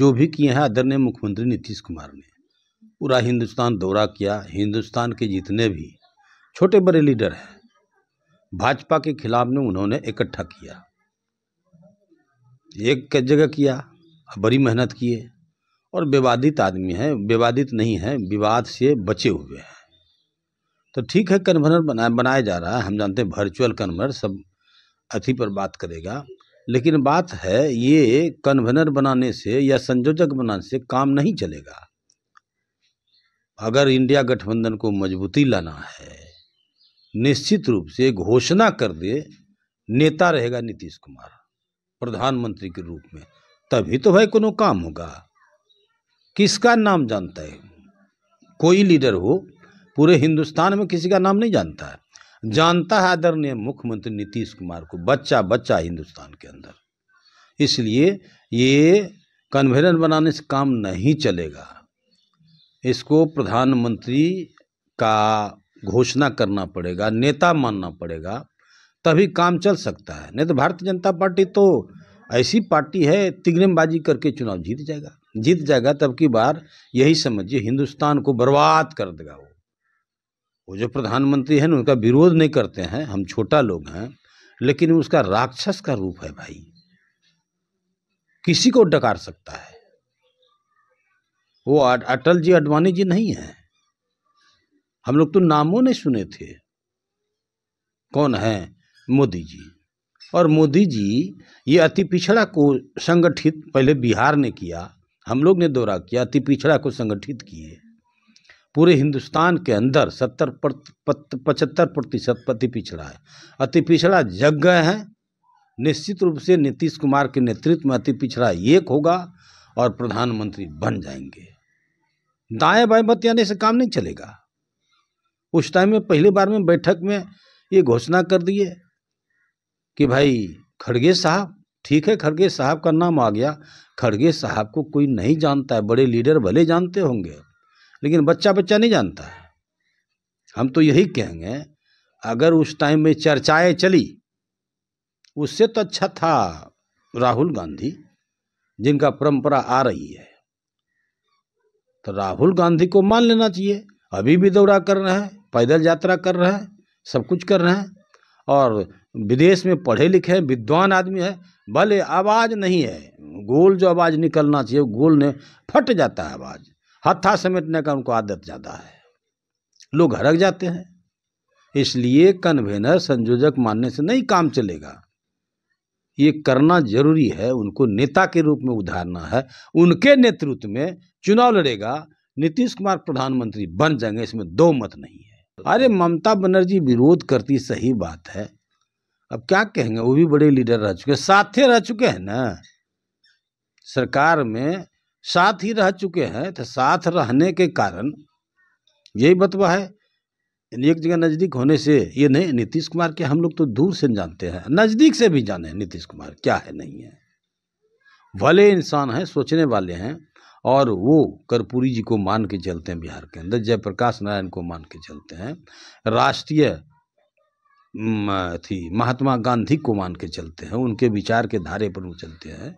जो भी किए हैं आदरणीय मुख्यमंत्री नीतीश कुमार ने पूरा हिंदुस्तान दौरा किया हिंदुस्तान के जितने भी छोटे बड़े लीडर हैं भाजपा के खिलाफ में उन्होंने इकट्ठा किया एक जगह किया बड़ी मेहनत किए और विवादित आदमी हैं विवादित नहीं हैं विवाद से बचे हुए हैं तो ठीक है कन्वेनर बनाया बनाया जा रहा है हम जानते हैं वर्चुअल कन्वेनर सब अथी पर बात करेगा लेकिन बात है ये कन्वेनर बनाने से या संयोजक बनाने से काम नहीं चलेगा अगर इंडिया गठबंधन को मजबूती लाना है निश्चित रूप से घोषणा कर दे नेता रहेगा नीतीश कुमार प्रधानमंत्री के रूप में तभी तो भाई कोनो काम होगा किसका नाम जानता है कोई लीडर हो पूरे हिंदुस्तान में किसी का नाम नहीं जानता है हम्म। जानता है आदरणीय मुख्यमंत्री नीतीश कुमार को बच्चा बच्चा हिंदुस्तान के अंदर इसलिए ये कन्वेनर बनाने से काम नहीं चलेगा इसको प्रधानमंत्री का घोषणा करना पड़ेगा नेता मानना पड़ेगा तभी काम चल सकता है नहीं तो भारतीय जनता पार्टी तो ऐसी पार्टी है तिगनमबाजी करके चुनाव जीत जाएगा जीत जाएगा तब की बार यही समझिए हिंदुस्तान को बर्बाद कर देगा वो वो जो प्रधानमंत्री हैं उनका विरोध नहीं करते हैं हम छोटा लोग हैं लेकिन उसका राक्षस का रूप है भाई किसी को डकार सकता है वो अटल जी अडवाणी जी नहीं है हम लोग तो नामों नहीं सुने थे कौन है मोदी जी और मोदी जी ये अति पिछड़ा को संगठित पहले बिहार ने किया हम लोग ने दौरा किया अति पिछड़ा को संगठित किए पूरे हिंदुस्तान के अंदर सत्तर पचहत्तर प्रतिशत अति पिछड़ा है अति पिछड़ा जग गए हैं निश्चित रूप से नीतीश कुमार के नेतृत्व में अति पिछड़ा एक होगा और प्रधानमंत्री बन जाएंगे दाएं बाएं मत आने से काम नहीं चलेगा उस टाइम में पहली बार में बैठक में ये घोषणा कर दिए कि भाई खड़गे साहब ठीक है खड़गे साहब का नाम आ गया खड़गे साहब को कोई नहीं जानता है बड़े लीडर भले जानते होंगे लेकिन बच्चा बच्चा नहीं जानता है हम तो यही कहेंगे अगर उस टाइम में चर्चाएं चली उससे तो अच्छा था राहुल गांधी जिनका परंपरा आ रही है तो राहुल गांधी को मान लेना चाहिए अभी भी दौरा कर रहे हैं पैदल यात्रा कर रहे हैं सब कुछ कर रहे हैं और विदेश में पढ़े लिखे हैं विद्वान आदमी है भले आवाज़ नहीं है गोल जो आवाज़ निकलना चाहिए गोल ने फट जाता है आवाज़ हत्था समेटने का उनको आदत ज़्यादा है लोग हरक जाते हैं इसलिए कन्वेनर संयोजक मानने से नहीं काम चलेगा ये करना जरूरी है उनको नेता के रूप में उधारना है उनके नेतृत्व में चुनाव लड़ेगा नीतीश कुमार प्रधानमंत्री बन जाएंगे इसमें दो मत नहीं है अरे ममता बनर्जी विरोध करती सही बात है अब क्या कहेंगे वो भी बड़े लीडर रह चुके साथे रह चुके हैं ना सरकार में साथ ही रह चुके हैं तो साथ रहने के कारण यही बतवा है एक जगह नज़दीक होने से ये नहीं नीतीश कुमार के हम लोग तो दूर से जानते हैं नज़दीक से भी जाने नीतीश कुमार क्या है नहीं है भले इंसान हैं सोचने वाले हैं और वो कर्पूरी जी को मान के चलते हैं बिहार के अंदर जयप्रकाश नारायण को मान के चलते हैं राष्ट्रीय थी महात्मा गांधी को मान के चलते हैं उनके विचार के धारे पर वो चलते हैं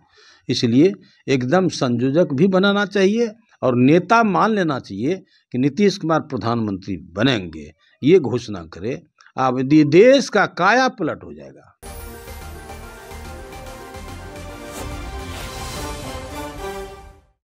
इसलिए एकदम संयोजक भी बनाना चाहिए और नेता मान लेना चाहिए कि नीतीश कुमार प्रधानमंत्री बनेंगे ये घोषणा करे आप देश का काया पलट हो जाएगा